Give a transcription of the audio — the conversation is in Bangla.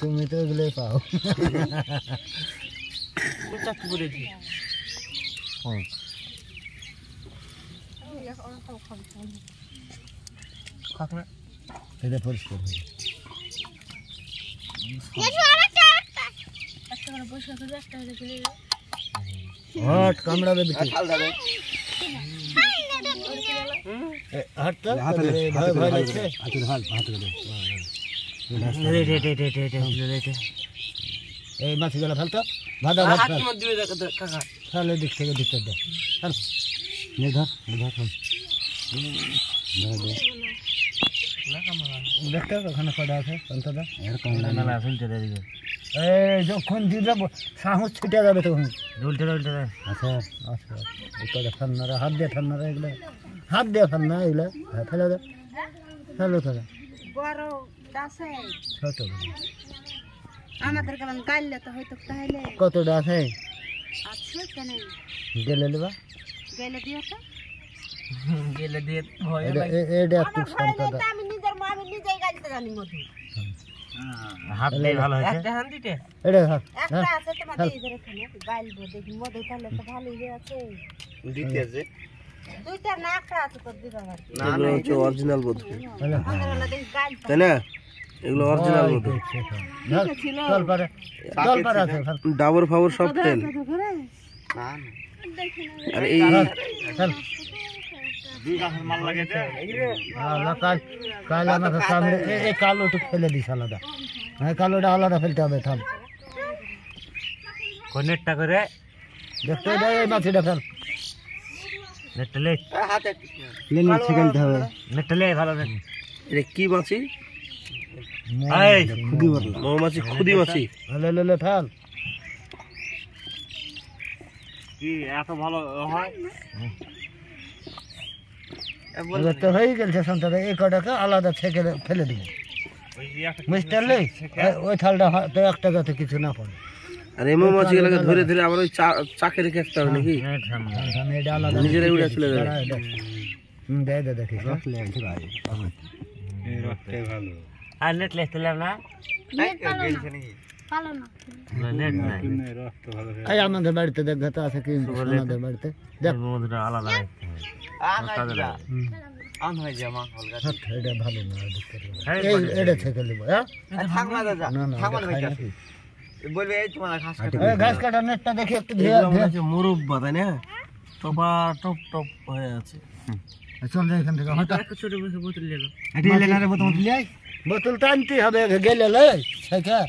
তুমি তো ওগুলোই পাও চাকরি করে দিই এটা পরিষ্কার হট কামড়াবে বিটি হাতটা হাতে হাতে হাত হাতে রে রে এই মাছগুলো ফেলতো ভাদা ভাত দিক থেকে দিতে দে ফেল নে ধর নে ধর ফেল ওখানে কটা আছে এই যখন দিবে সাহস ছুটে যাবে তখন উল্টে উল্টে আছে আচ্ছা, আচ্ছা। এটা হাত দিয়ে ঠান্নারা এগুলো হাত দিয়ে খান না এগুলো হ্যাঁ ফেলে দে ফেলো ফেলে কত আমাদের হয়তো আছে গেলে নেবা গেলে গেলে দিয়ে মা মধু ভালো হ্যাঁ, হ্যাঁ। আছে না হচ্ছে অরিজিনাল এগুলো অরিজিনাল ডাবর ফাবর সব ফেলে দিস আলাদা হ্যাঁ কালোটা আলাদা ফেলতে হবে থাম করে দেখতে এই মাছিটা ফেল নেটলে হাতে লেন হবে নেটলে ভালো কি মাছি এই খুদি খুদি মাছি লে লে লে কি এত ভালো হয় তো হয়ে গেছে সন্তান এই আলাদা ছেঁকে ফেলে দিবে বুঝতে ওই থালটা তো এক টাকাতে কিছু না পড়ে আর এই মৌমাছিগুলোকে ধরে ধরে আবার ওই চাকে রেখে নাকি হ্যাঁ, হ্যাঁ, হ্যাঁ, নিজেরাই উড়ে চলে যাবে আমাদের বাড়িতে দেখ তো আছে কি আমাদের বাড়িতে ভালো না বলবে এই তোমার ঘাস কাটা ঘাস কাটা নেটটা দেখি একটু ধীরে ধীরে মুরব্বা তাই না টপা টপ টপ হয়ে আছে চল যাই এখান থেকে হঠাৎ ছোট বোতল লেলো বোতল টানতে হবে গেলে লাই সেটা